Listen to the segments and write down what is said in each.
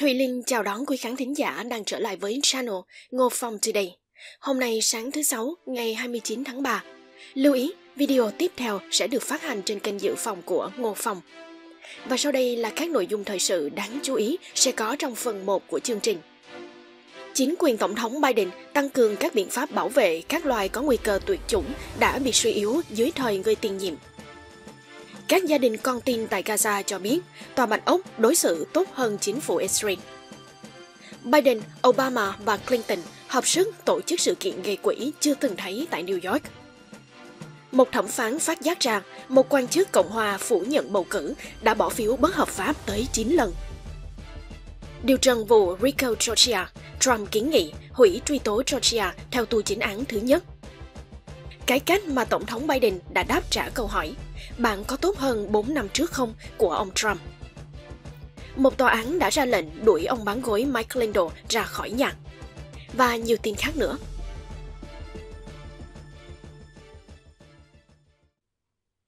Thùy Linh chào đón quý khán thính giả đang trở lại với channel Ngô Phong Today. Hôm nay sáng thứ Sáu, ngày 29 tháng 3. Lưu ý, video tiếp theo sẽ được phát hành trên kênh dự phòng của Ngô Phong. Và sau đây là các nội dung thời sự đáng chú ý sẽ có trong phần 1 của chương trình. Chính quyền Tổng thống Biden tăng cường các biện pháp bảo vệ các loài có nguy cơ tuyệt chủng đã bị suy yếu dưới thời người tiền nhiệm. Các gia đình con tin tại Gaza cho biết tòa bạch ốc đối xử tốt hơn chính phủ Israel. Biden, Obama và Clinton hợp sức tổ chức sự kiện gây quỹ chưa từng thấy tại New York. Một thẩm phán phát giác rằng một quan chức Cộng hòa phủ nhận bầu cử đã bỏ phiếu bất hợp pháp tới 9 lần. Điều trần vụ Rico Georgia, Trump kiến nghị hủy truy tố Georgia theo tu chính án thứ nhất – cái cách mà Tổng thống Biden đã đáp trả câu hỏi bạn có tốt hơn 4 năm trước không của ông Trump. Một tòa án đã ra lệnh đuổi ông bán gối Mike Lindell ra khỏi nhà. Và nhiều tin khác nữa.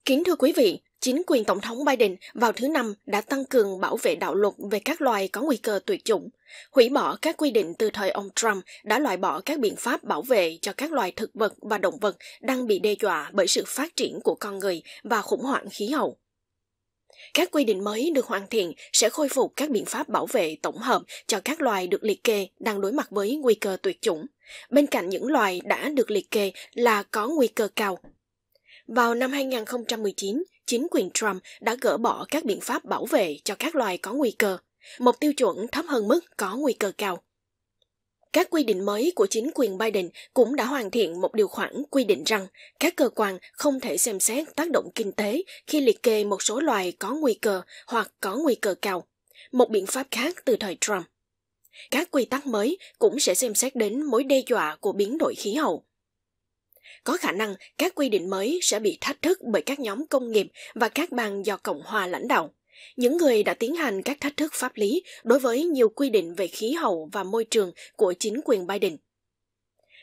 Kính thưa quý vị, Chính quyền Tổng thống Biden vào thứ Năm đã tăng cường bảo vệ đạo luật về các loài có nguy cơ tuyệt chủng, hủy bỏ các quy định từ thời ông Trump đã loại bỏ các biện pháp bảo vệ cho các loài thực vật và động vật đang bị đe dọa bởi sự phát triển của con người và khủng hoảng khí hậu. Các quy định mới được hoàn thiện sẽ khôi phục các biện pháp bảo vệ tổng hợp cho các loài được liệt kê đang đối mặt với nguy cơ tuyệt chủng, bên cạnh những loài đã được liệt kê là có nguy cơ cao. Vào năm 2019, chính quyền Trump đã gỡ bỏ các biện pháp bảo vệ cho các loài có nguy cơ, một tiêu chuẩn thấp hơn mức có nguy cơ cao. Các quy định mới của chính quyền Biden cũng đã hoàn thiện một điều khoản quy định rằng các cơ quan không thể xem xét tác động kinh tế khi liệt kê một số loài có nguy cơ hoặc có nguy cơ cao, một biện pháp khác từ thời Trump. Các quy tắc mới cũng sẽ xem xét đến mối đe dọa của biến đổi khí hậu, có khả năng các quy định mới sẽ bị thách thức bởi các nhóm công nghiệp và các bang do Cộng hòa lãnh đạo. Những người đã tiến hành các thách thức pháp lý đối với nhiều quy định về khí hậu và môi trường của chính quyền Biden.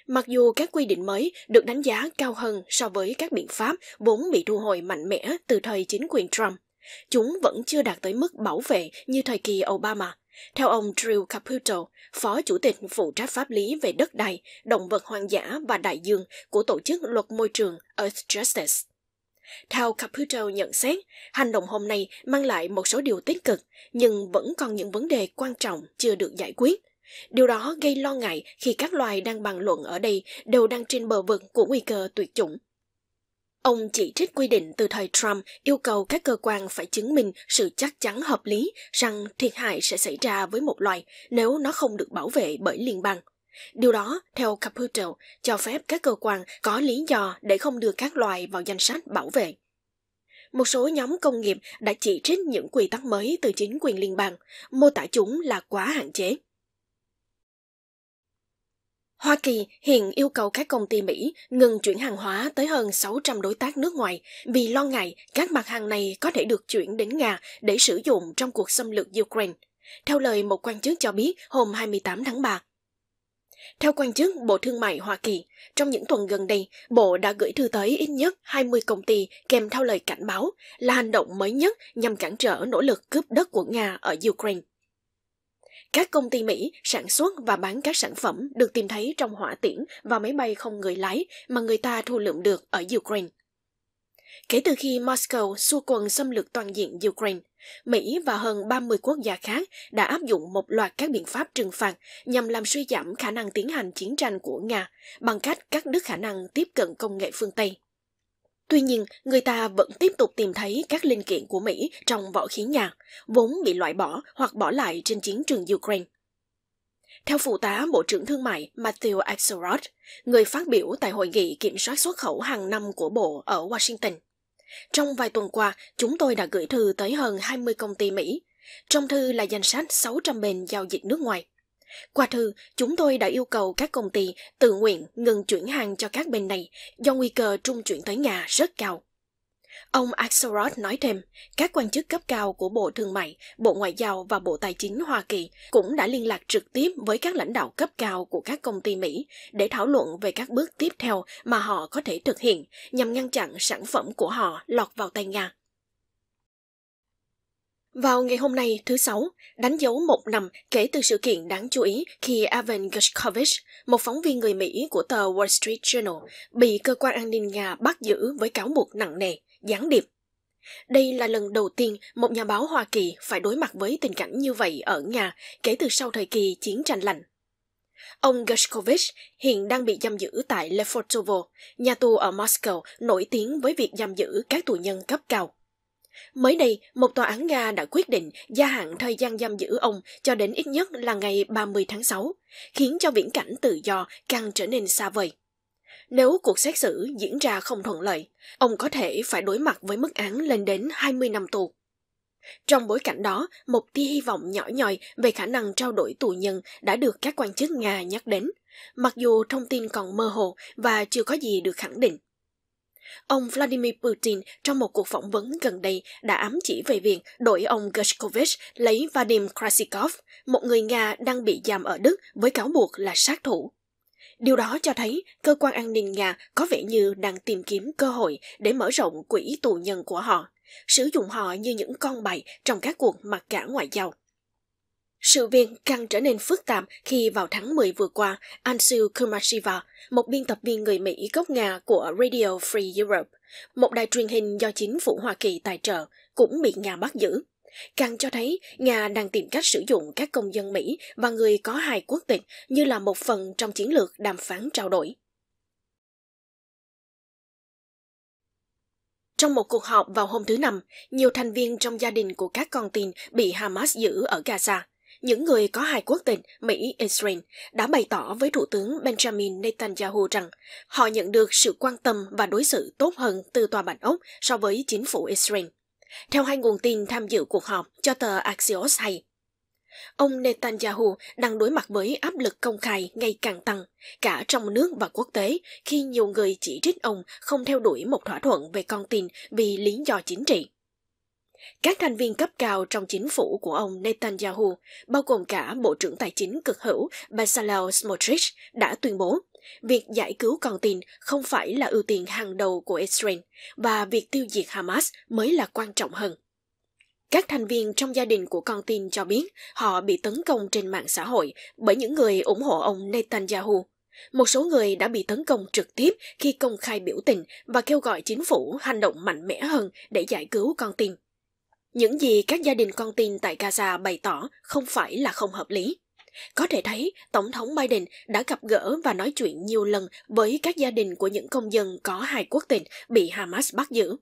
Mặc dù các quy định mới được đánh giá cao hơn so với các biện pháp vốn bị thu hồi mạnh mẽ từ thời chính quyền Trump, Chúng vẫn chưa đạt tới mức bảo vệ như thời kỳ Obama. Theo ông Drew Caputo, Phó Chủ tịch phụ trách pháp lý về đất đai, động vật hoang dã và đại dương của Tổ chức Luật Môi trường Earth Justice. Theo Caputo nhận xét, hành động hôm nay mang lại một số điều tích cực, nhưng vẫn còn những vấn đề quan trọng chưa được giải quyết. Điều đó gây lo ngại khi các loài đang bàn luận ở đây đều đang trên bờ vực của nguy cơ tuyệt chủng. Ông chỉ trích quy định từ thời Trump yêu cầu các cơ quan phải chứng minh sự chắc chắn hợp lý rằng thiệt hại sẽ xảy ra với một loài nếu nó không được bảo vệ bởi liên bang. Điều đó, theo Caputo, cho phép các cơ quan có lý do để không đưa các loài vào danh sách bảo vệ. Một số nhóm công nghiệp đã chỉ trích những quy tắc mới từ chính quyền liên bang, mô tả chúng là quá hạn chế. Hoa Kỳ hiện yêu cầu các công ty Mỹ ngừng chuyển hàng hóa tới hơn 600 đối tác nước ngoài vì lo ngại các mặt hàng này có thể được chuyển đến Nga để sử dụng trong cuộc xâm lược Ukraine, theo lời một quan chức cho biết hôm 28 tháng 3. Theo quan chức Bộ Thương mại Hoa Kỳ, trong những tuần gần đây, Bộ đã gửi thư tới ít nhất 20 công ty kèm theo lời cảnh báo là hành động mới nhất nhằm cản trở nỗ lực cướp đất của Nga ở Ukraine. Các công ty Mỹ sản xuất và bán các sản phẩm được tìm thấy trong hỏa tiễn và máy bay không người lái mà người ta thu lượm được ở Ukraine. Kể từ khi Moscow xua quân xâm lược toàn diện Ukraine, Mỹ và hơn 30 quốc gia khác đã áp dụng một loạt các biện pháp trừng phạt nhằm làm suy giảm khả năng tiến hành chiến tranh của Nga bằng cách cắt đứt khả năng tiếp cận công nghệ phương Tây. Tuy nhiên, người ta vẫn tiếp tục tìm thấy các linh kiện của Mỹ trong vỏ khí nhà, vốn bị loại bỏ hoặc bỏ lại trên chiến trường Ukraine. Theo phụ tá Bộ trưởng Thương mại Matthew Axelrod, người phát biểu tại Hội nghị Kiểm soát xuất khẩu hàng năm của Bộ ở Washington, trong vài tuần qua, chúng tôi đã gửi thư tới hơn 20 công ty Mỹ. Trong thư là danh sách 600 bên giao dịch nước ngoài. Qua thư, chúng tôi đã yêu cầu các công ty tự nguyện ngừng chuyển hàng cho các bên này do nguy cơ trung chuyển tới nhà rất cao. Ông Axelrod nói thêm, các quan chức cấp cao của Bộ Thương mại, Bộ Ngoại giao và Bộ Tài chính Hoa Kỳ cũng đã liên lạc trực tiếp với các lãnh đạo cấp cao của các công ty Mỹ để thảo luận về các bước tiếp theo mà họ có thể thực hiện nhằm ngăn chặn sản phẩm của họ lọt vào tay Nga. Vào ngày hôm nay thứ Sáu, đánh dấu một năm kể từ sự kiện đáng chú ý khi Evan Gershkovich, một phóng viên người Mỹ của tờ Wall Street Journal, bị cơ quan an ninh Nga bắt giữ với cáo buộc nặng nề, gián điệp. Đây là lần đầu tiên một nhà báo Hoa Kỳ phải đối mặt với tình cảnh như vậy ở Nga kể từ sau thời kỳ chiến tranh lạnh. Ông Gershkovich hiện đang bị giam giữ tại Lefortovo, nhà tù ở Moscow nổi tiếng với việc giam giữ các tù nhân cấp cao. Mới đây, một tòa án Nga đã quyết định gia hạn thời gian giam giữ ông cho đến ít nhất là ngày 30 tháng 6, khiến cho viễn cảnh tự do càng trở nên xa vời. Nếu cuộc xét xử diễn ra không thuận lợi, ông có thể phải đối mặt với mức án lên đến 20 năm tù. Trong bối cảnh đó, một tia hy vọng nhỏ nhòi về khả năng trao đổi tù nhân đã được các quan chức Nga nhắc đến, mặc dù thông tin còn mơ hồ và chưa có gì được khẳng định. Ông Vladimir Putin trong một cuộc phỏng vấn gần đây đã ám chỉ về việc đội ông Gershkovich lấy Vadim Krasikov, một người Nga đang bị giam ở Đức với cáo buộc là sát thủ. Điều đó cho thấy cơ quan an ninh Nga có vẻ như đang tìm kiếm cơ hội để mở rộng quỹ tù nhân của họ, sử dụng họ như những con bài trong các cuộc mặc cả ngoại giao. Sự việc càng trở nên phức tạp khi vào tháng 10 vừa qua, Ansu Kumasheva, một biên tập viên người Mỹ gốc Nga của Radio Free Europe, một đài truyền hình do chính phủ Hoa Kỳ tài trợ, cũng bị Nga bắt giữ. Càng cho thấy Nga đang tìm cách sử dụng các công dân Mỹ và người có hai quốc tịch như là một phần trong chiến lược đàm phán trao đổi. Trong một cuộc họp vào hôm thứ Năm, nhiều thành viên trong gia đình của các con tin bị Hamas giữ ở Gaza. Những người có hai quốc tịch Mỹ-Israel đã bày tỏ với Thủ tướng Benjamin Netanyahu rằng họ nhận được sự quan tâm và đối xử tốt hơn từ Tòa bản Ốc so với chính phủ Israel. Theo hai nguồn tin tham dự cuộc họp cho tờ Axios hay, ông Netanyahu đang đối mặt với áp lực công khai ngày càng tăng, cả trong nước và quốc tế, khi nhiều người chỉ trích ông không theo đuổi một thỏa thuận về con tin vì lý do chính trị. Các thành viên cấp cao trong chính phủ của ông Netanyahu, bao gồm cả Bộ trưởng Tài chính cực hữu Bezalel Smotrich, đã tuyên bố việc giải cứu con tin không phải là ưu tiên hàng đầu của Israel và việc tiêu diệt Hamas mới là quan trọng hơn. Các thành viên trong gia đình của con tin cho biết họ bị tấn công trên mạng xã hội bởi những người ủng hộ ông Netanyahu. Một số người đã bị tấn công trực tiếp khi công khai biểu tình và kêu gọi chính phủ hành động mạnh mẽ hơn để giải cứu con tin. Những gì các gia đình con tin tại Gaza bày tỏ không phải là không hợp lý. Có thể thấy, Tổng thống Biden đã gặp gỡ và nói chuyện nhiều lần với các gia đình của những công dân có hai quốc tịch bị Hamas bắt giữ.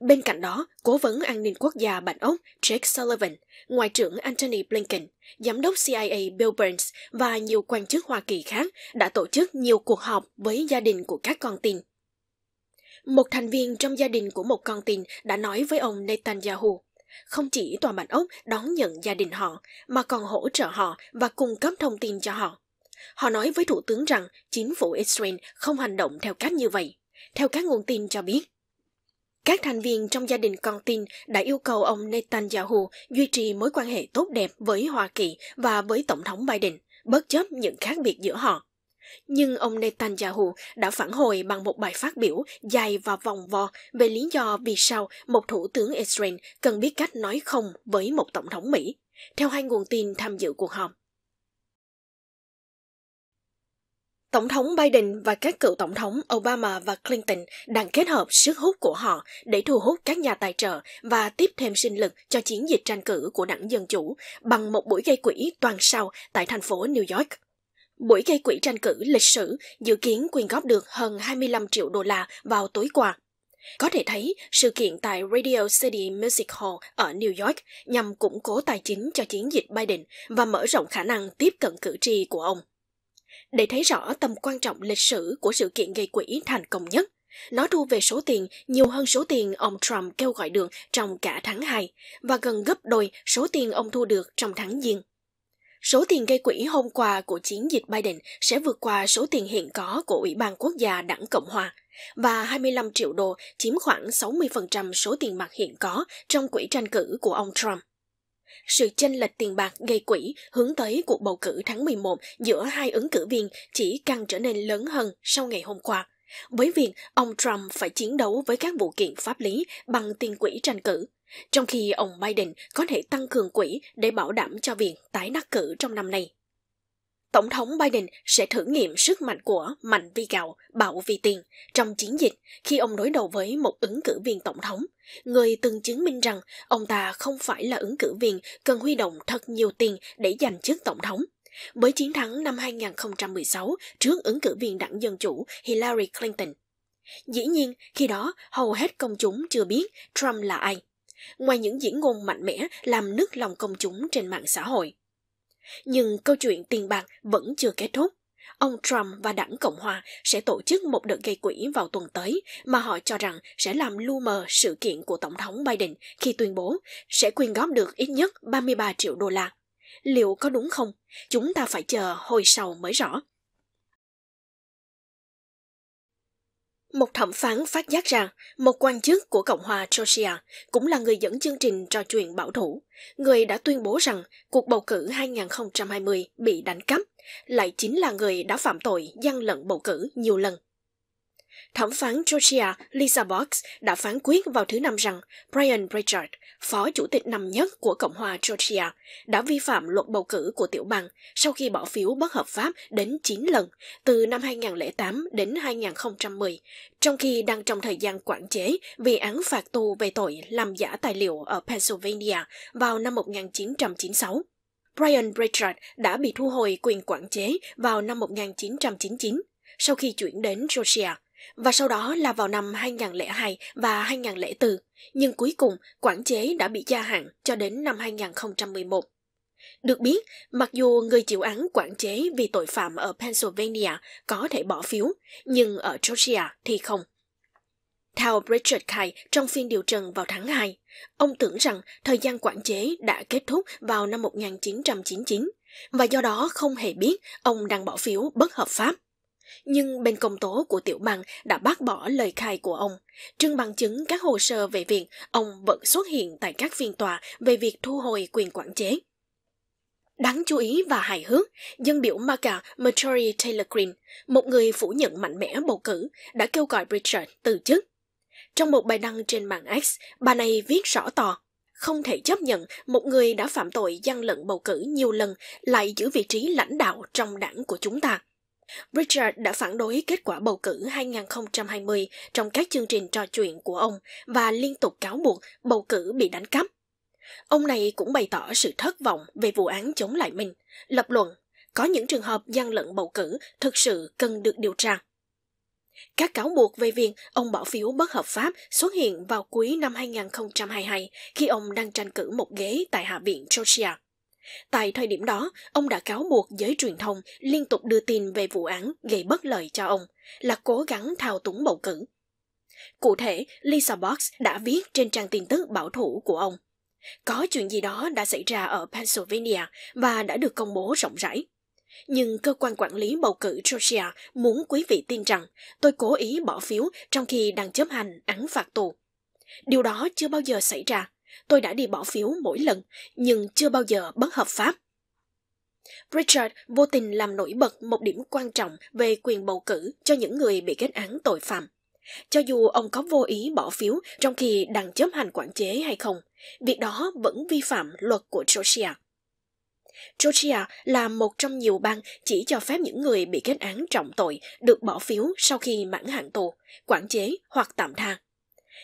Bên cạnh đó, Cố vấn An ninh Quốc gia Bạch Ốc Jake Sullivan, Ngoại trưởng Antony Blinken, Giám đốc CIA Bill Burns và nhiều quan chức Hoa Kỳ khác đã tổ chức nhiều cuộc họp với gia đình của các con tin. Một thành viên trong gia đình của một con tin đã nói với ông Netanyahu không chỉ tòa bạch ốc đón nhận gia đình họ mà còn hỗ trợ họ và cung cấp thông tin cho họ. Họ nói với thủ tướng rằng chính phủ Israel không hành động theo cách như vậy. Theo các nguồn tin cho biết, các thành viên trong gia đình con tin đã yêu cầu ông Netanyahu duy trì mối quan hệ tốt đẹp với Hoa Kỳ và với Tổng thống Biden, bất chấp những khác biệt giữa họ. Nhưng ông Netanyahu đã phản hồi bằng một bài phát biểu dài và vòng vo về lý do vì sao một thủ tướng Israel cần biết cách nói không với một tổng thống Mỹ, theo hai nguồn tin tham dự cuộc họp. Tổng thống Biden và các cựu tổng thống Obama và Clinton đang kết hợp sức hút của họ để thu hút các nhà tài trợ và tiếp thêm sinh lực cho chiến dịch tranh cử của đảng Dân Chủ bằng một buổi gây quỹ toàn sao tại thành phố New York Buổi gây quỹ tranh cử lịch sử dự kiến quyên góp được hơn 25 triệu đô la vào tối qua. Có thể thấy, sự kiện tại Radio City Music Hall ở New York nhằm củng cố tài chính cho chiến dịch Biden và mở rộng khả năng tiếp cận cử tri của ông. Để thấy rõ tầm quan trọng lịch sử của sự kiện gây quỹ thành công nhất, nó thu về số tiền nhiều hơn số tiền ông Trump kêu gọi được trong cả tháng 2 và gần gấp đôi số tiền ông thu được trong tháng Giêng. Số tiền gây quỹ hôm qua của chiến dịch Biden sẽ vượt qua số tiền hiện có của Ủy ban Quốc gia Đảng Cộng Hòa và 25 triệu đô chiếm khoảng 60% số tiền mặt hiện có trong quỹ tranh cử của ông Trump. Sự chênh lệch tiền bạc gây quỹ hướng tới cuộc bầu cử tháng 11 giữa hai ứng cử viên chỉ càng trở nên lớn hơn sau ngày hôm qua – với việc ông Trump phải chiến đấu với các vụ kiện pháp lý bằng tiền quỹ tranh cử, trong khi ông Biden có thể tăng cường quỹ để bảo đảm cho việc tái đắc cử trong năm nay. Tổng thống Biden sẽ thử nghiệm sức mạnh của mạnh vì gạo, bạo vì tiền trong chiến dịch khi ông đối đầu với một ứng cử viên tổng thống, người từng chứng minh rằng ông ta không phải là ứng cử viên cần huy động thật nhiều tiền để giành chức tổng thống, với chiến thắng năm 2016 trước ứng cử viên đảng Dân Chủ Hillary Clinton. Dĩ nhiên, khi đó hầu hết công chúng chưa biết Trump là ai, ngoài những diễn ngôn mạnh mẽ làm nức lòng công chúng trên mạng xã hội. Nhưng câu chuyện tiền bạc vẫn chưa kết thúc. Ông Trump và đảng Cộng hòa sẽ tổ chức một đợt gây quỹ vào tuần tới mà họ cho rằng sẽ làm lu mờ sự kiện của Tổng thống Biden khi tuyên bố sẽ quyên góp được ít nhất 33 triệu đô la liệu có đúng không chúng ta phải chờ hồi sau mới rõ Một thẩm phán phát giác rằng một quan chức của Cộng hòa Georgia cũng là người dẫn chương trình trò chuyện bảo thủ, người đã tuyên bố rằng cuộc bầu cử 2020 bị đánh cắp, lại chính là người đã phạm tội gian lận bầu cử nhiều lần. Thẩm phán Georgia Lisa Box đã phán quyết vào thứ năm rằng Brian Bridgard, phó chủ tịch năm nhất của Cộng hòa Georgia, đã vi phạm luật bầu cử của tiểu bang sau khi bỏ phiếu bất hợp pháp đến 9 lần từ năm 2008 đến 2010, trong khi đang trong thời gian quản chế vì án phạt tù về tội làm giả tài liệu ở Pennsylvania vào năm 1996. Brian Bridgard đã bị thu hồi quyền quản chế vào năm 1999 sau khi chuyển đến Georgia và sau đó là vào năm 2002 và 2004, nhưng cuối cùng quản chế đã bị gia hạn cho đến năm 2011. Được biết, mặc dù người chịu án quản chế vì tội phạm ở Pennsylvania có thể bỏ phiếu, nhưng ở Georgia thì không. Theo Richard Kai trong phiên điều trần vào tháng 2, ông tưởng rằng thời gian quản chế đã kết thúc vào năm 1999 và do đó không hề biết ông đang bỏ phiếu bất hợp pháp. Nhưng bên công tố của Tiểu Bằng đã bác bỏ lời khai của ông. Trưng bằng chứng các hồ sơ về việc ông vẫn xuất hiện tại các phiên tòa về việc thu hồi quyền quản chế. Đáng chú ý và hài hước, dân biểu MAGA Marjorie Taylor Greene, một người phủ nhận mạnh mẽ bầu cử, đã kêu gọi Richard từ chức. Trong một bài đăng trên mạng X, bà này viết rõ to: không thể chấp nhận một người đã phạm tội gian lận bầu cử nhiều lần lại giữ vị trí lãnh đạo trong đảng của chúng ta. Richard đã phản đối kết quả bầu cử 2020 trong các chương trình trò chuyện của ông và liên tục cáo buộc bầu cử bị đánh cắp. Ông này cũng bày tỏ sự thất vọng về vụ án chống lại mình, lập luận có những trường hợp gian lận bầu cử thực sự cần được điều tra. Các cáo buộc về việc ông bỏ phiếu bất hợp pháp xuất hiện vào cuối năm 2022 khi ông đang tranh cử một ghế tại Hạ viện Georgia. Tại thời điểm đó, ông đã cáo buộc giới truyền thông liên tục đưa tin về vụ án gây bất lợi cho ông, là cố gắng thao túng bầu cử. Cụ thể, Lisa Box đã viết trên trang tin tức bảo thủ của ông. Có chuyện gì đó đã xảy ra ở Pennsylvania và đã được công bố rộng rãi. Nhưng cơ quan quản lý bầu cử Georgia muốn quý vị tin rằng tôi cố ý bỏ phiếu trong khi đang chấp hành án phạt tù. Điều đó chưa bao giờ xảy ra. Tôi đã đi bỏ phiếu mỗi lần, nhưng chưa bao giờ bất hợp pháp. Richard vô tình làm nổi bật một điểm quan trọng về quyền bầu cử cho những người bị kết án tội phạm. Cho dù ông có vô ý bỏ phiếu trong khi đang chấp hành quản chế hay không, việc đó vẫn vi phạm luật của Georgia. Georgia là một trong nhiều bang chỉ cho phép những người bị kết án trọng tội được bỏ phiếu sau khi mãn hạn tù, quản chế hoặc tạm thang.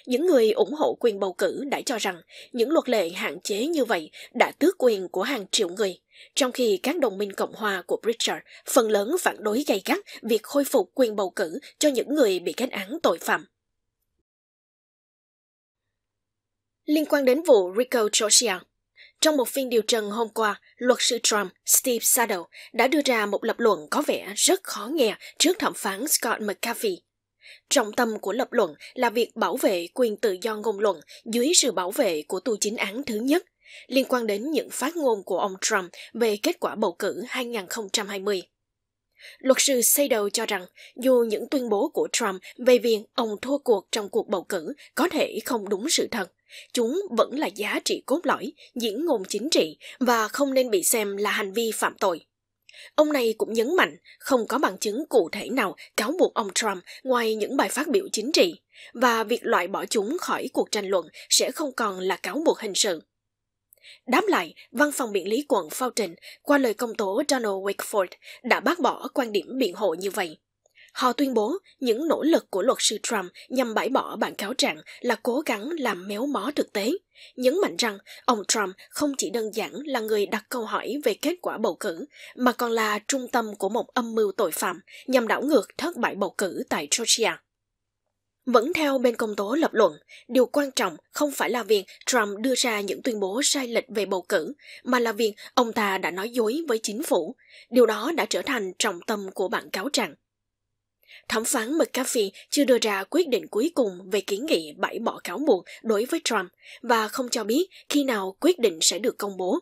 Những người ủng hộ quyền bầu cử đã cho rằng những luật lệ hạn chế như vậy đã tước quyền của hàng triệu người, trong khi các đồng minh Cộng hòa của Bridger phần lớn phản đối gay gắt việc khôi phục quyền bầu cử cho những người bị kết án tội phạm. Liên quan đến vụ Rico Georgia, trong một phiên điều trần hôm qua, luật sư Trump Steve Saddle đã đưa ra một lập luận có vẻ rất khó nghe trước thẩm phán Scott McAfee. Trọng tâm của lập luận là việc bảo vệ quyền tự do ngôn luận dưới sự bảo vệ của tu chính án thứ nhất, liên quan đến những phát ngôn của ông Trump về kết quả bầu cử 2020. Luật sư Sadow cho rằng, dù những tuyên bố của Trump về việc ông thua cuộc trong cuộc bầu cử có thể không đúng sự thật, chúng vẫn là giá trị cốt lõi, diễn ngôn chính trị và không nên bị xem là hành vi phạm tội. Ông này cũng nhấn mạnh không có bằng chứng cụ thể nào cáo buộc ông Trump ngoài những bài phát biểu chính trị, và việc loại bỏ chúng khỏi cuộc tranh luận sẽ không còn là cáo buộc hình sự. Đáp lại, văn phòng biện lý quận Fountain qua lời công tố Donald Wakeford đã bác bỏ quan điểm biện hộ như vậy. Họ tuyên bố những nỗ lực của luật sư Trump nhằm bãi bỏ bản cáo trạng là cố gắng làm méo mó thực tế, nhấn mạnh rằng ông Trump không chỉ đơn giản là người đặt câu hỏi về kết quả bầu cử, mà còn là trung tâm của một âm mưu tội phạm nhằm đảo ngược thất bại bầu cử tại Georgia. Vẫn theo bên công tố lập luận, điều quan trọng không phải là việc Trump đưa ra những tuyên bố sai lệch về bầu cử, mà là việc ông ta đã nói dối với chính phủ. Điều đó đã trở thành trọng tâm của bản cáo trạng. Thẩm phán McAfee chưa đưa ra quyết định cuối cùng về kiến nghị bãi bỏ cáo buộc đối với Trump và không cho biết khi nào quyết định sẽ được công bố.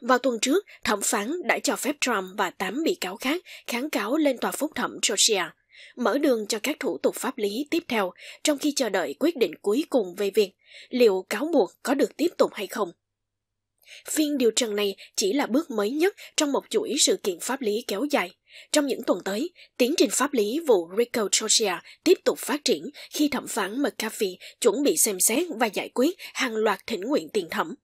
Vào tuần trước, thẩm phán đã cho phép Trump và 8 bị cáo khác kháng cáo lên tòa phúc thẩm Georgia, mở đường cho các thủ tục pháp lý tiếp theo trong khi chờ đợi quyết định cuối cùng về việc liệu cáo buộc có được tiếp tục hay không. Phiên điều trần này chỉ là bước mới nhất trong một chuỗi sự kiện pháp lý kéo dài. Trong những tuần tới, tiến trình pháp lý vụ Rico Georgia tiếp tục phát triển khi thẩm phán McAfee chuẩn bị xem xét và giải quyết hàng loạt thỉnh nguyện tiền thẩm.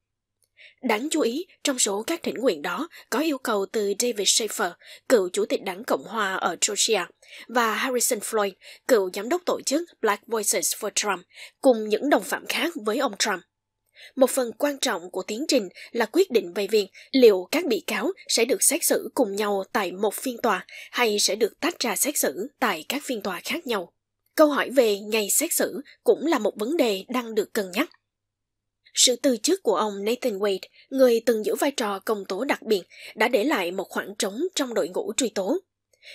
Đáng chú ý, trong số các thỉnh nguyện đó có yêu cầu từ David Schaefer, cựu chủ tịch đảng Cộng hòa ở Georgia, và Harrison Floyd, cựu giám đốc tổ chức Black Voices for Trump, cùng những đồng phạm khác với ông Trump. Một phần quan trọng của tiến trình là quyết định về việc liệu các bị cáo sẽ được xét xử cùng nhau tại một phiên tòa hay sẽ được tách ra xét xử tại các phiên tòa khác nhau. Câu hỏi về ngày xét xử cũng là một vấn đề đang được cân nhắc. Sự từ chức của ông Nathan Wade, người từng giữ vai trò công tố đặc biệt, đã để lại một khoảng trống trong đội ngũ truy tố.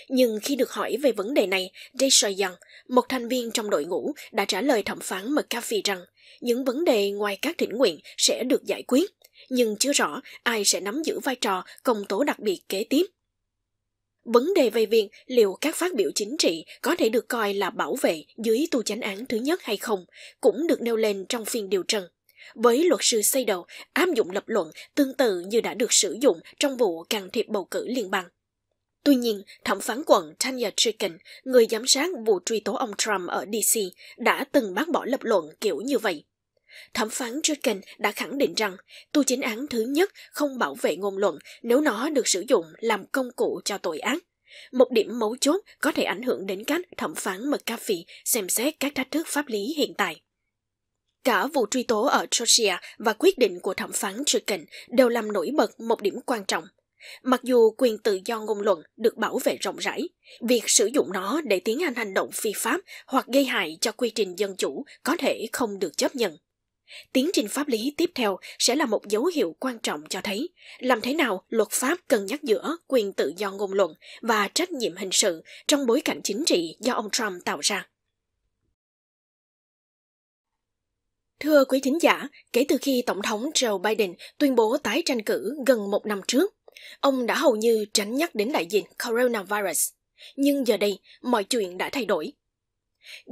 Nhưng khi được hỏi về vấn đề này, Jay Soyan, một thành viên trong đội ngũ, đã trả lời thẩm phán McAfee rằng những vấn đề ngoài các thỉnh nguyện sẽ được giải quyết, nhưng chưa rõ ai sẽ nắm giữ vai trò công tố đặc biệt kế tiếp. Vấn đề về việc liệu các phát biểu chính trị có thể được coi là bảo vệ dưới tu chánh án thứ nhất hay không cũng được nêu lên trong phiên điều trần với luật sư xây đầu áp dụng lập luận tương tự như đã được sử dụng trong vụ can thiệp bầu cử liên bang. Tuy nhiên, thẩm phán quận Tanya Chicken, người giám sát vụ truy tố ông Trump ở DC, đã từng bác bỏ lập luận kiểu như vậy. Thẩm phán Chicken đã khẳng định rằng tu chính án thứ nhất không bảo vệ ngôn luận nếu nó được sử dụng làm công cụ cho tội ác. Một điểm mấu chốt có thể ảnh hưởng đến cách thẩm phán McAfee xem xét các thách thức pháp lý hiện tại. Cả vụ truy tố ở Georgia và quyết định của thẩm phán Chicken đều làm nổi bật một điểm quan trọng Mặc dù quyền tự do ngôn luận được bảo vệ rộng rãi, việc sử dụng nó để tiến hành hành động phi pháp hoặc gây hại cho quy trình dân chủ có thể không được chấp nhận. Tiến trình pháp lý tiếp theo sẽ là một dấu hiệu quan trọng cho thấy làm thế nào luật pháp cân nhắc giữa quyền tự do ngôn luận và trách nhiệm hình sự trong bối cảnh chính trị do ông Trump tạo ra. Thưa quý thính giả, kể từ khi Tổng thống Joe Biden tuyên bố tái tranh cử gần một năm trước, Ông đã hầu như tránh nhắc đến đại dịch coronavirus, nhưng giờ đây mọi chuyện đã thay đổi.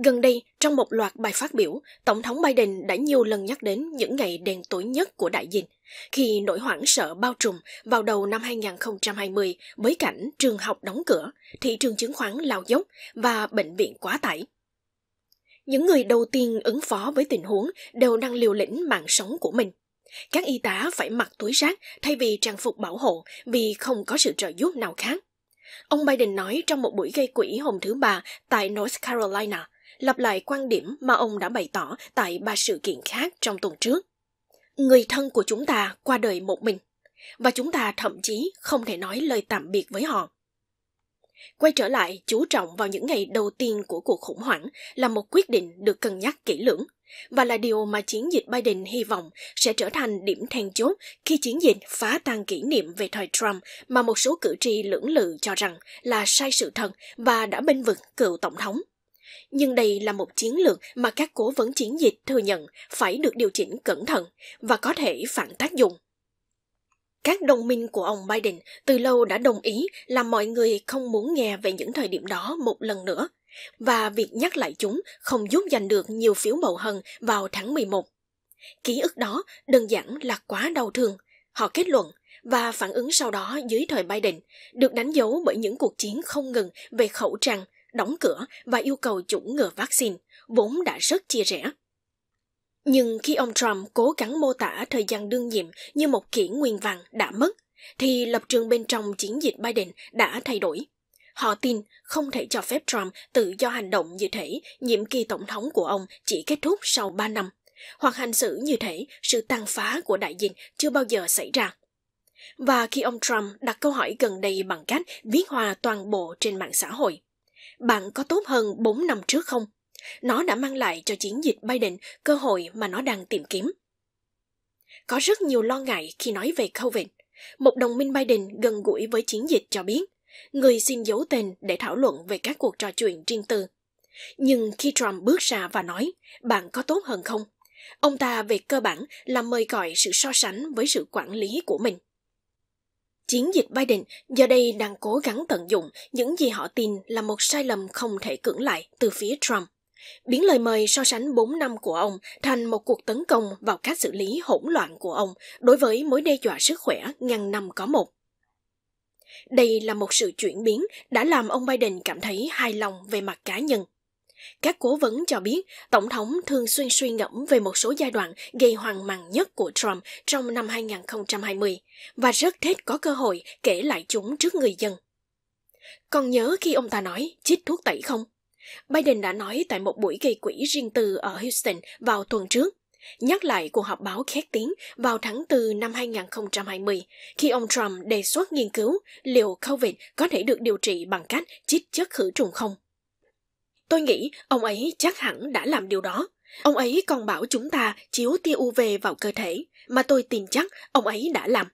Gần đây, trong một loạt bài phát biểu, Tổng thống Biden đã nhiều lần nhắc đến những ngày đen tối nhất của đại dịch, khi nỗi hoảng sợ bao trùm vào đầu năm 2020 với cảnh trường học đóng cửa, thị trường chứng khoán lao dốc và bệnh viện quá tải. Những người đầu tiên ứng phó với tình huống đều đang liều lĩnh mạng sống của mình – các y tá phải mặc túi rác thay vì trang phục bảo hộ vì không có sự trợ giúp nào khác. Ông Biden nói trong một buổi gây quỹ hôm thứ Ba tại North Carolina, lặp lại quan điểm mà ông đã bày tỏ tại ba sự kiện khác trong tuần trước. Người thân của chúng ta qua đời một mình, và chúng ta thậm chí không thể nói lời tạm biệt với họ. Quay trở lại, chú trọng vào những ngày đầu tiên của cuộc khủng hoảng là một quyết định được cân nhắc kỹ lưỡng và là điều mà chiến dịch Biden hy vọng sẽ trở thành điểm then chốt khi chiến dịch phá tan kỷ niệm về thời Trump mà một số cử tri lưỡng lự cho rằng là sai sự thật và đã bênh vực cựu tổng thống. Nhưng đây là một chiến lược mà các cố vấn chiến dịch thừa nhận phải được điều chỉnh cẩn thận và có thể phản tác dụng. Các đồng minh của ông Biden từ lâu đã đồng ý là mọi người không muốn nghe về những thời điểm đó một lần nữa – và việc nhắc lại chúng không giúp giành được nhiều phiếu bầu hần vào tháng 11. Ký ức đó đơn giản là quá đau thương, họ kết luận và phản ứng sau đó dưới thời Biden được đánh dấu bởi những cuộc chiến không ngừng về khẩu trang, đóng cửa và yêu cầu chủng ngừa vaccine, vốn đã rất chia rẽ. Nhưng khi ông Trump cố gắng mô tả thời gian đương nhiệm như một kỷ nguyên vàng đã mất, thì lập trường bên trong chiến dịch Biden đã thay đổi. Họ tin không thể cho phép Trump tự do hành động như thế nhiệm kỳ tổng thống của ông chỉ kết thúc sau 3 năm, hoặc hành xử như thế sự tàn phá của đại dịch chưa bao giờ xảy ra. Và khi ông Trump đặt câu hỏi gần đây bằng cách viết hòa toàn bộ trên mạng xã hội, bạn có tốt hơn 4 năm trước không? Nó đã mang lại cho chiến dịch Biden cơ hội mà nó đang tìm kiếm. Có rất nhiều lo ngại khi nói về COVID. Một đồng minh Biden gần gũi với chiến dịch cho biết người xin giấu tên để thảo luận về các cuộc trò chuyện riêng tư. Nhưng khi Trump bước ra và nói, bạn có tốt hơn không? Ông ta về cơ bản là mời gọi sự so sánh với sự quản lý của mình. Chiến dịch Biden giờ đây đang cố gắng tận dụng những gì họ tin là một sai lầm không thể cưỡng lại từ phía Trump. Biến lời mời so sánh 4 năm của ông thành một cuộc tấn công vào cách xử lý hỗn loạn của ông đối với mối đe dọa sức khỏe ngàn năm có một. Đây là một sự chuyển biến đã làm ông Biden cảm thấy hài lòng về mặt cá nhân. Các cố vấn cho biết, Tổng thống thường xuyên suy ngẫm về một số giai đoạn gây hoang mang nhất của Trump trong năm 2020 và rất thích có cơ hội kể lại chúng trước người dân. Còn nhớ khi ông ta nói chích thuốc tẩy không? Biden đã nói tại một buổi gây quỹ riêng tư ở Houston vào tuần trước nhắc lại cuộc họp báo khét tiếng vào tháng 4 năm 2020 khi ông Trump đề xuất nghiên cứu liệu COVID có thể được điều trị bằng cách chích chất khử trùng không. Tôi nghĩ ông ấy chắc hẳn đã làm điều đó. Ông ấy còn bảo chúng ta chiếu tia UV vào cơ thể, mà tôi tin chắc ông ấy đã làm.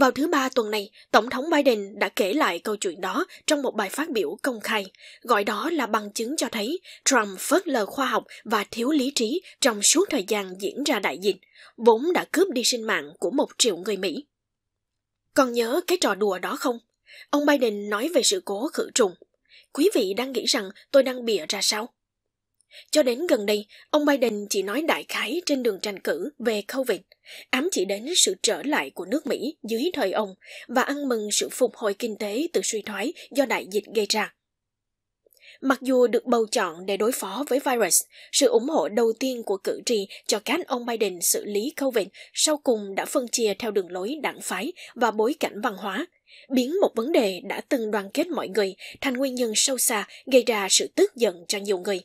Vào thứ ba tuần này, Tổng thống Biden đã kể lại câu chuyện đó trong một bài phát biểu công khai, gọi đó là bằng chứng cho thấy Trump phớt lờ khoa học và thiếu lý trí trong suốt thời gian diễn ra đại dịch, vốn đã cướp đi sinh mạng của một triệu người Mỹ. Còn nhớ cái trò đùa đó không? Ông Biden nói về sự cố khử trùng. Quý vị đang nghĩ rằng tôi đang bịa ra sao? Cho đến gần đây, ông Biden chỉ nói đại khái trên đường tranh cử về COVID, ám chỉ đến sự trở lại của nước Mỹ dưới thời ông và ăn mừng sự phục hồi kinh tế từ suy thoái do đại dịch gây ra. Mặc dù được bầu chọn để đối phó với virus, sự ủng hộ đầu tiên của cử tri cho cách ông Biden xử lý COVID sau cùng đã phân chia theo đường lối đảng phái và bối cảnh văn hóa, biến một vấn đề đã từng đoàn kết mọi người thành nguyên nhân sâu xa gây ra sự tức giận cho nhiều người.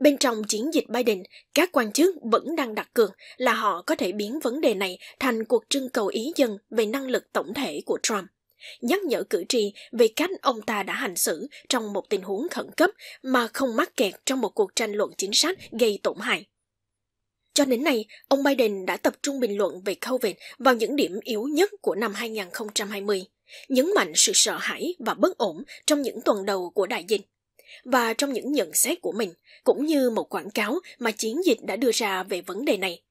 Bên trong chiến dịch Biden, các quan chức vẫn đang đặt cược là họ có thể biến vấn đề này thành cuộc trưng cầu ý dân về năng lực tổng thể của Trump nhắc nhở cử tri về cách ông ta đã hành xử trong một tình huống khẩn cấp mà không mắc kẹt trong một cuộc tranh luận chính sách gây tổn hại. Cho đến nay, ông Biden đã tập trung bình luận về COVID vào những điểm yếu nhất của năm 2020, nhấn mạnh sự sợ hãi và bất ổn trong những tuần đầu của đại dịch và trong những nhận xét của mình, cũng như một quảng cáo mà chiến dịch đã đưa ra về vấn đề này.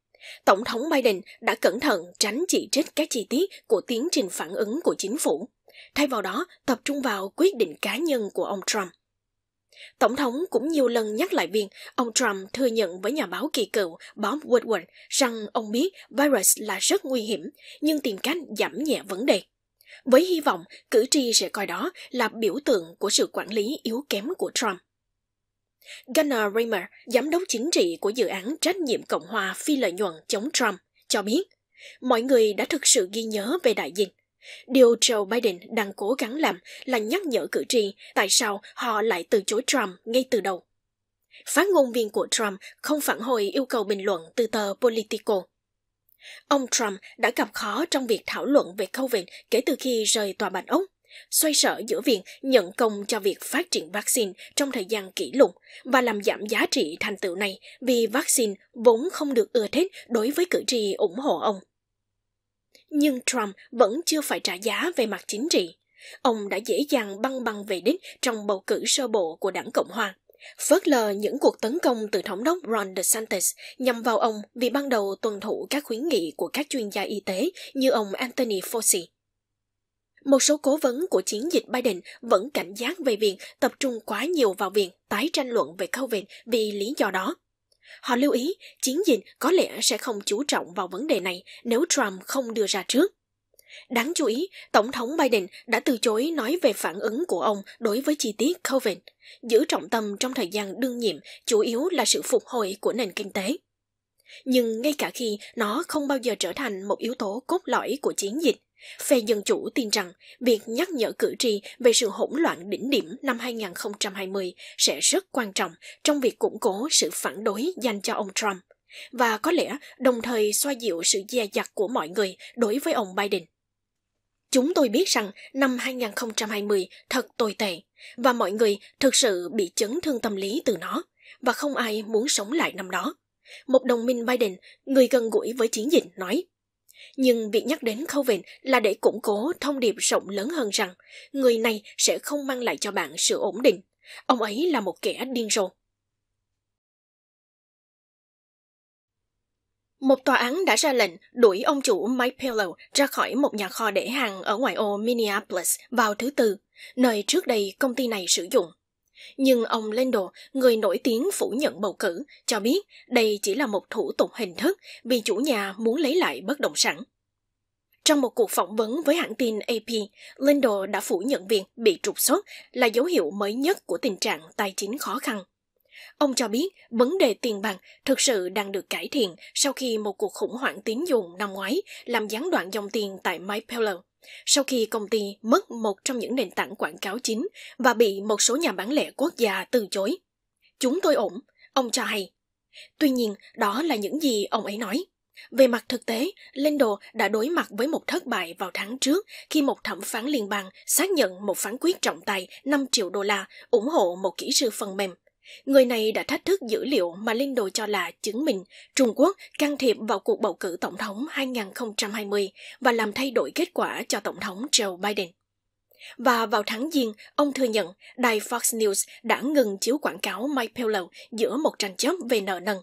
Tổng thống Biden đã cẩn thận tránh chỉ trích các chi tiết của tiến trình phản ứng của chính phủ, thay vào đó tập trung vào quyết định cá nhân của ông Trump. Tổng thống cũng nhiều lần nhắc lại việc ông Trump thừa nhận với nhà báo kỳ cựu Bob Woodward rằng ông biết virus là rất nguy hiểm, nhưng tìm cách giảm nhẹ vấn đề với hy vọng cử tri sẽ coi đó là biểu tượng của sự quản lý yếu kém của Trump. Gunnar Reimer, giám đốc chính trị của dự án trách nhiệm Cộng hòa phi lợi nhuận chống Trump, cho biết mọi người đã thực sự ghi nhớ về đại dịch. Điều Joe Biden đang cố gắng làm là nhắc nhở cử tri tại sao họ lại từ chối Trump ngay từ đầu. Phát ngôn viên của Trump không phản hồi yêu cầu bình luận từ tờ Politico. Ông Trump đã gặp khó trong việc thảo luận về COVID kể từ khi rời tòa Bạch Ốc. Xoay sở giữa việc nhận công cho việc phát triển vaccine trong thời gian kỷ lục và làm giảm giá trị thành tựu này vì vaccine vốn không được ưa thích đối với cử tri ủng hộ ông. Nhưng Trump vẫn chưa phải trả giá về mặt chính trị. Ông đã dễ dàng băng băng về đích trong bầu cử sơ bộ của đảng Cộng hòa phớt lờ những cuộc tấn công từ thống đốc Ron DeSantis nhằm vào ông vì ban đầu tuân thủ các khuyến nghị của các chuyên gia y tế như ông Anthony Fauci. Một số cố vấn của chiến dịch Biden vẫn cảnh giác về việc tập trung quá nhiều vào việc tái tranh luận về COVID vì lý do đó. Họ lưu ý chiến dịch có lẽ sẽ không chú trọng vào vấn đề này nếu Trump không đưa ra trước. Đáng chú ý, Tổng thống Biden đã từ chối nói về phản ứng của ông đối với chi tiết COVID, giữ trọng tâm trong thời gian đương nhiệm chủ yếu là sự phục hồi của nền kinh tế. Nhưng ngay cả khi nó không bao giờ trở thành một yếu tố cốt lõi của chiến dịch, phe Dân Chủ tin rằng việc nhắc nhở cử tri về sự hỗn loạn đỉnh điểm năm 2020 sẽ rất quan trọng trong việc củng cố sự phản đối dành cho ông Trump và có lẽ đồng thời xoa dịu sự dè dặt của mọi người đối với ông Biden. Chúng tôi biết rằng năm 2020 thật tồi tệ và mọi người thực sự bị chấn thương tâm lý từ nó và không ai muốn sống lại năm đó. Một đồng minh Biden, người gần gũi với chiến dịch, nói nhưng việc nhắc đến Covid là để củng cố thông điệp rộng lớn hơn rằng người này sẽ không mang lại cho bạn sự ổn định. Ông ấy là một kẻ điên rồ. Một tòa án đã ra lệnh đuổi ông chủ Mike Pillow ra khỏi một nhà kho để hàng ở ngoại ô Minneapolis vào thứ Tư, nơi trước đây công ty này sử dụng. Nhưng ông Lendo, người nổi tiếng phủ nhận bầu cử, cho biết đây chỉ là một thủ tục hình thức vì chủ nhà muốn lấy lại bất động sản. Trong một cuộc phỏng vấn với hãng tin AP, Lendo đã phủ nhận việc bị trục xuất là dấu hiệu mới nhất của tình trạng tài chính khó khăn. Ông cho biết vấn đề tiền bạc thực sự đang được cải thiện sau khi một cuộc khủng hoảng tín dụng năm ngoái làm gián đoạn dòng tiền tại MyPillow. Sau khi công ty mất một trong những nền tảng quảng cáo chính và bị một số nhà bán lẻ quốc gia từ chối. Chúng tôi ổn, ông cho hay. Tuy nhiên, đó là những gì ông ấy nói. Về mặt thực tế, Lendo đã đối mặt với một thất bại vào tháng trước khi một thẩm phán liên bang xác nhận một phán quyết trọng tài 5 triệu đô la ủng hộ một kỹ sư phần mềm Người này đã thách thức dữ liệu mà Linh Đồ cho là chứng minh Trung Quốc can thiệp vào cuộc bầu cử tổng thống 2020 và làm thay đổi kết quả cho tổng thống Joe Biden. Và vào tháng Giêng, ông thừa nhận đài Fox News đã ngừng chiếu quảng cáo Mike Pelo giữa một tranh chấp về nợ nần.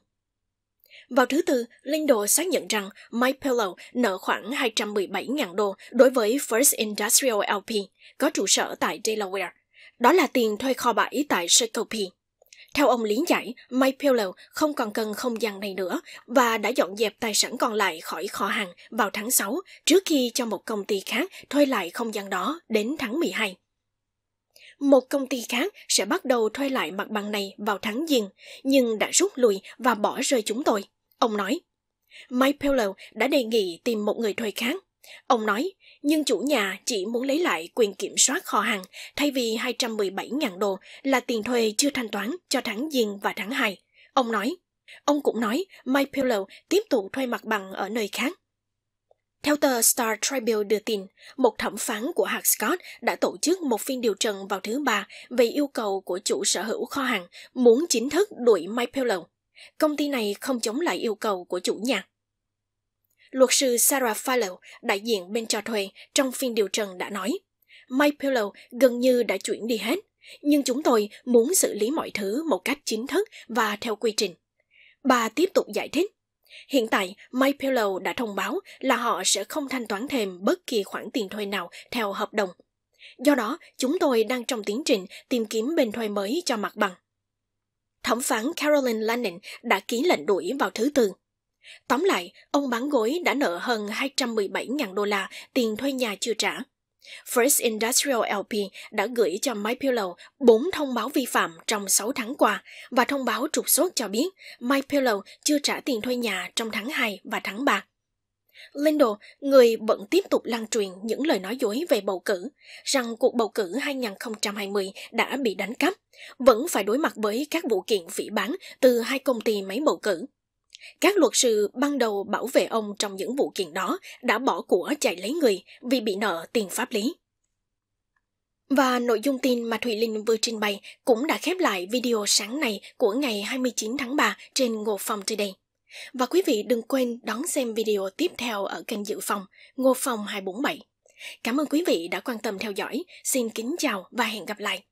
Vào thứ Tư, Linh Đồ xác nhận rằng Mike Pillow nợ khoảng 217.000 đô đối với First Industrial LP, có trụ sở tại Delaware. Đó là tiền thuê kho bãi tại Circle P. Theo ông lý giải, Mike Pillow không còn cần không gian này nữa và đã dọn dẹp tài sản còn lại khỏi kho hàng vào tháng 6 trước khi cho một công ty khác thuê lại không gian đó đến tháng 12 một công ty khác sẽ bắt đầu thuê lại mặt bằng này vào tháng Giêng, nhưng đã rút lui và bỏ rơi chúng tôi. Ông nói. Mike Pillow đã đề nghị tìm một người thuê khác. Ông nói, nhưng chủ nhà chỉ muốn lấy lại quyền kiểm soát kho hàng thay vì 217.000 đô là tiền thuê chưa thanh toán cho tháng Giêng và tháng 2. Ông nói. Ông cũng nói Mike Pillow tiếp tục thuê mặt bằng ở nơi khác. Theo tờ Star Tribune đưa tin, một thẩm phán của hạt Scott đã tổ chức một phiên điều trần vào thứ ba về yêu cầu của chủ sở hữu kho hàng muốn chính thức đuổi Mike Pillow. Công ty này không chống lại yêu cầu của chủ nhà. Luật sư Sarah Fallow, đại diện bên cho thuê, trong phiên điều trần đã nói, My Pillow gần như đã chuyển đi hết, nhưng chúng tôi muốn xử lý mọi thứ một cách chính thức và theo quy trình. Bà tiếp tục giải thích. Hiện tại, My Pillow đã thông báo là họ sẽ không thanh toán thêm bất kỳ khoản tiền thuê nào theo hợp đồng. Do đó, chúng tôi đang trong tiến trình tìm kiếm bên thuê mới cho mặt bằng. Thẩm phán Carolyn Lanning đã ký lệnh đuổi vào thứ tư, Tóm lại, ông bán gối đã nợ hơn 217.000 đô la tiền thuê nhà chưa trả. First Industrial LP đã gửi cho MyPillow 4 thông báo vi phạm trong 6 tháng qua và thông báo trục xuất cho biết MyPillow chưa trả tiền thuê nhà trong tháng 2 và tháng 3. Lindo, người vẫn tiếp tục lan truyền những lời nói dối về bầu cử, rằng cuộc bầu cử 2020 đã bị đánh cắp, vẫn phải đối mặt với các vụ kiện phỉ bán từ hai công ty máy bầu cử. Các luật sư ban đầu bảo vệ ông trong những vụ kiện đó đã bỏ của chạy lấy người vì bị nợ tiền pháp lý. Và nội dung tin mà Thùy Linh vừa trình bày cũng đã khép lại video sáng nay của ngày 29 tháng 3 trên Ngô Phong Today. Và quý vị đừng quên đón xem video tiếp theo ở kênh Dự Phòng, Ngô Phong 247. Cảm ơn quý vị đã quan tâm theo dõi. Xin kính chào và hẹn gặp lại.